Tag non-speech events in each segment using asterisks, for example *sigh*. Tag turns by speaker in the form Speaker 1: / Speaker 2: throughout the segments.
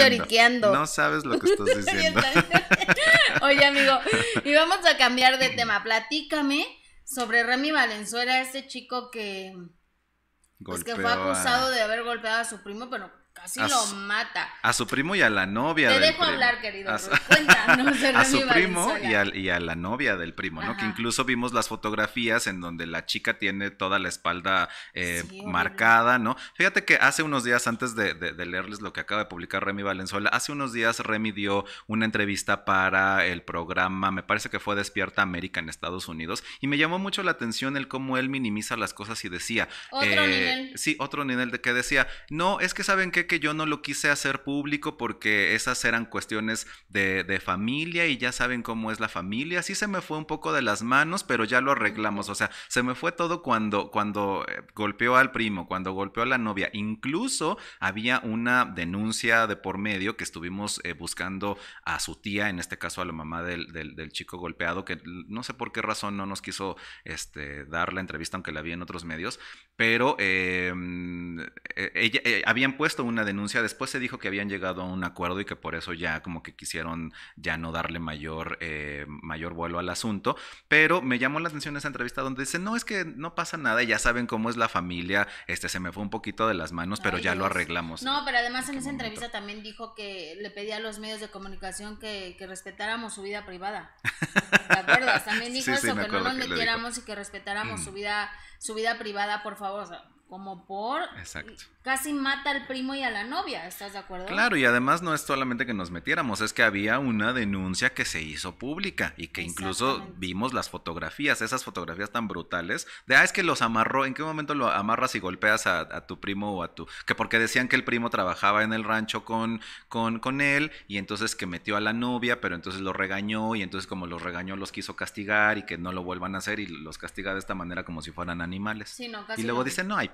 Speaker 1: lloriqueando. No
Speaker 2: sabes lo que estás *laughs* diciendo.
Speaker 1: *laughs* Oye, amigo, y vamos a cambiar de tema. Platícame sobre Remy Valenzuela, este chico que,
Speaker 2: pues, que fue acusado
Speaker 1: de haber golpeado a su primo, pero Casi lo mata.
Speaker 2: A su primo y a la novia. Te dejo hablar, querido. A, su, *laughs* primo y a, y a, la novia del primo, ¿no? Que incluso vimos las fotografías en donde la chica tiene toda la espalda eh, marcada, ¿no? Fíjate que hace unos días, antes de, leerles lo que acaba de publicar Remy Valenzuela, hace unos días Remy dio una entrevista para el programa, me parece que fue Despierta América en Estados Unidos, y me llamó mucho la atención el cómo él minimiza las cosas y decía. Otro eh, nivel. Sí, otro nivel de que decía, no, es que saben que que yo no lo quise hacer público porque esas eran cuestiones de, familia y ya saben cómo es la familia. Sí se me fue un poco de las manos, pero ya lo arreglamos. O sea, se me fue todo cuando, cuando eh, golpeó al primo, cuando golpeó a la novia. Incluso había una denuncia de por medio que estuvimos eh, buscando a su tía, en este caso a la mamá del, chico golpeado, que no sé por qué razón no nos quiso este, dar la entrevista, aunque la vi en otros medios, pero eh, eh, eh, habían puesto una denuncia, después se dijo que habían llegado a un acuerdo y que por eso ya como que quisieron ya no darle mayor, eh, mayor vuelo al asunto, pero me llamó la atención esa entrevista donde dice, no, es que no pasa nada, ya saben cómo es la familia, este se me fue un poquito de las manos, pero ya lo arreglamos. No,
Speaker 1: pero además en, esa entrevista también dijo que le pedía a los medios de comunicación que, respetáramos su vida privada. También *laughs* dijo eso, que no nos metiéramos y que respetáramos su mm. vida su vida privada, por favor como por Exacto. casi mata al primo y a la novia, ¿estás de acuerdo? Claro, y
Speaker 2: además no es solamente que nos metiéramos, es que había una denuncia que se hizo pública y que incluso vimos las fotografías, esas fotografías tan brutales de, ah, es que los amarró, ¿en qué momento lo amarras y golpeas a, tu primo o a tu, que porque decían que el primo trabajaba en el rancho con, con, con él y entonces que metió a la novia, pero entonces lo regañó y entonces como los regañó los quiso castigar y que no lo vuelvan a hacer y los castiga de esta manera como si fueran animales. y luego dice dicen, no, hay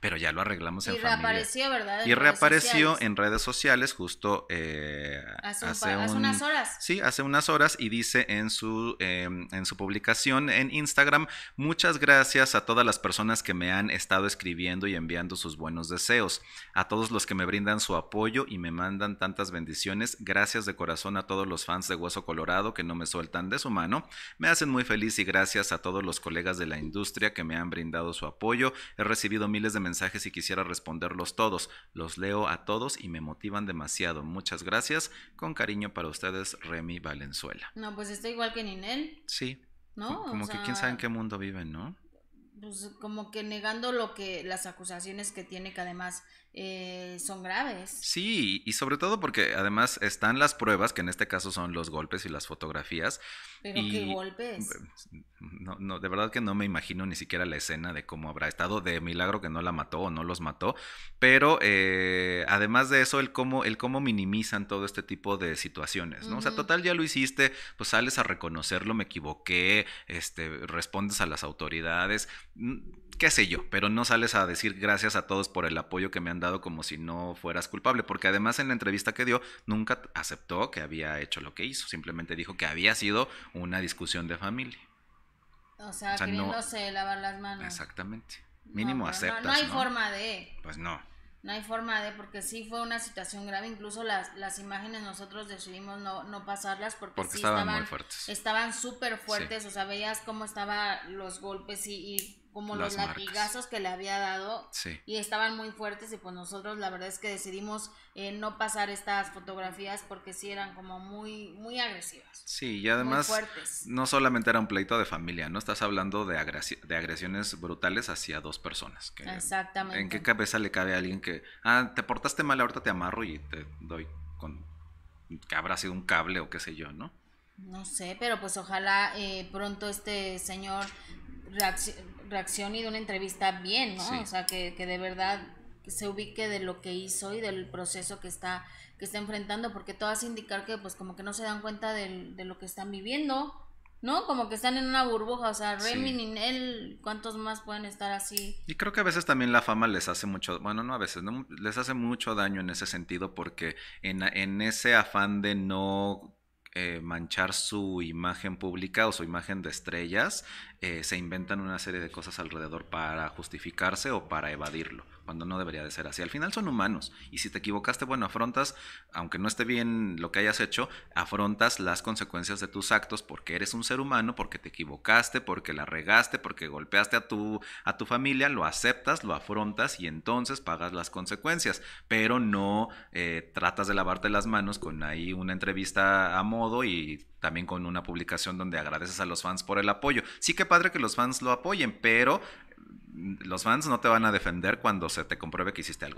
Speaker 2: pero, ya lo arreglamos y en familia. Y reapareció,
Speaker 1: ¿verdad? En y reapareció redes
Speaker 2: en redes sociales justo eh, hace, unas horas. Sí, hace unas horas y dice en su, em, en su publicación en Instagram, muchas gracias a todas las personas que me han estado escribiendo y enviando sus buenos deseos, a todos los que me brindan su apoyo y me mandan tantas bendiciones, gracias de corazón a todos los fans de Hueso Colorado que no me sueltan de su mano, me hacen muy feliz y gracias a todos los colegas de la industria que me han brindado su apoyo, he recibido miles de mensajes y quisiera responderlos todos. Los leo a todos y me motivan demasiado. Muchas gracias. Con cariño para ustedes, Remy Valenzuela.
Speaker 1: No, pues está igual que Ninel. Sí. ¿No? Como que quién sabe en
Speaker 2: qué mundo viven, ¿no?
Speaker 1: pues como que negando lo que las acusaciones que tiene que además eh, son graves.
Speaker 2: Sí, y sobre todo porque además están las pruebas, que en este caso son los golpes y las fotografías. Pero qué
Speaker 1: golpes. Em,
Speaker 2: no, no, de verdad que no me imagino ni siquiera la escena de cómo habrá estado, de milagro que no la mató o no los mató, pero eh, además de eso, el cómo, el minimizan todo este tipo de situaciones, ¿no? O sea, total, ya lo hiciste, pues sales a reconocerlo, me equivoqué, este, respondes a las autoridades, mm, qué sé yo, pero no sales a decir gracias a todos por el apoyo que me han dado como si no fueras culpable, porque además en la entrevista que dio nunca aceptó que había hecho lo que hizo, simplemente dijo que había sido una discusión de familia.
Speaker 1: O sea, que sea lavar las manos.
Speaker 2: Exactamente. Mínimo no, aceptas. No, hay forma de.
Speaker 1: Pues no. No hay forma de, porque sí fue una situación grave. Incluso las, las imágenes nosotros decidimos no, no pasarlas porque, estaban, muy fuertes. Estaban súper fuertes, o sea, veías cómo estaban los golpes y, y como los latigazos que le había dado y estaban muy fuertes y pues nosotros la verdad es que decidimos eh, no pasar estas fotografías porque si eran como muy muy agresivas.
Speaker 2: Sí, y además no solamente era un pleito de familia, no estás hablando de, de agresiones brutales hacia dos personas.
Speaker 1: Exactamente. ¿En qué
Speaker 2: cabeza le cabe a alguien que, ah, te portaste mal, ahorita te amarro y te doy con que habrá sido un cable o qué sé yo, ¿no?
Speaker 1: No sé, pero pues ojalá eh, pronto este señor reacción y de una entrevista bien, ¿no? O sea, que, de verdad se ubique de lo que hizo y del proceso que está, que está enfrentando, porque todo hace indicar que pues como que no se dan cuenta de, lo que están viviendo, ¿no? Como que están en una burbuja, o sea, Remy, ni él, ¿cuántos más pueden estar así?
Speaker 2: Y creo que a veces también la fama les hace mucho, bueno, no a veces, les hace mucho daño en ese sentido, porque en, en ese afán de no eh, manchar su imagen pública o su imagen de estrellas, eh, se inventan una serie de cosas alrededor para justificarse o para evadirlo, cuando no debería de ser así. Al final son humanos y si te equivocaste, bueno, afrontas, aunque no esté bien lo que hayas hecho, afrontas las consecuencias de tus actos porque eres un ser humano, porque te equivocaste, porque la regaste, porque golpeaste a tu, a tu familia, lo aceptas, lo afrontas y entonces pagas las consecuencias, pero no eh, tratas de lavarte las manos con ahí una entrevista a modo y también con una publicación donde agradeces a los fans por el apoyo. Sí que padre que los fans lo apoyen, pero mm, los fans no te van a defender cuando se te compruebe que hiciste algo